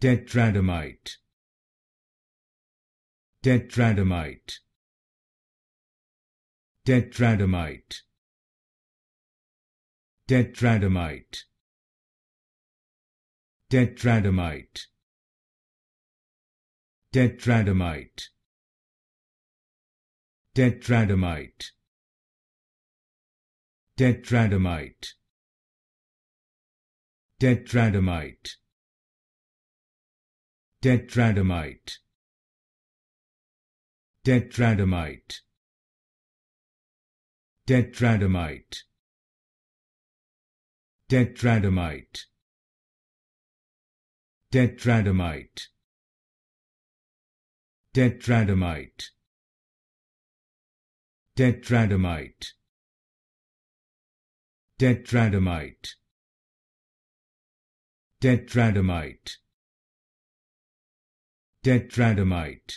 Tetrandomite. Tetrandomite. Tetrandomite. Tetrandomite. Tetrandomite. Tetrandomite. Tetrandomite. Tetrandomite. Tetrandomite tetradomite tetradomite tetradomite tetradomite tetradomite tetradomite tetradomite tetradomite tetradomite tetradomite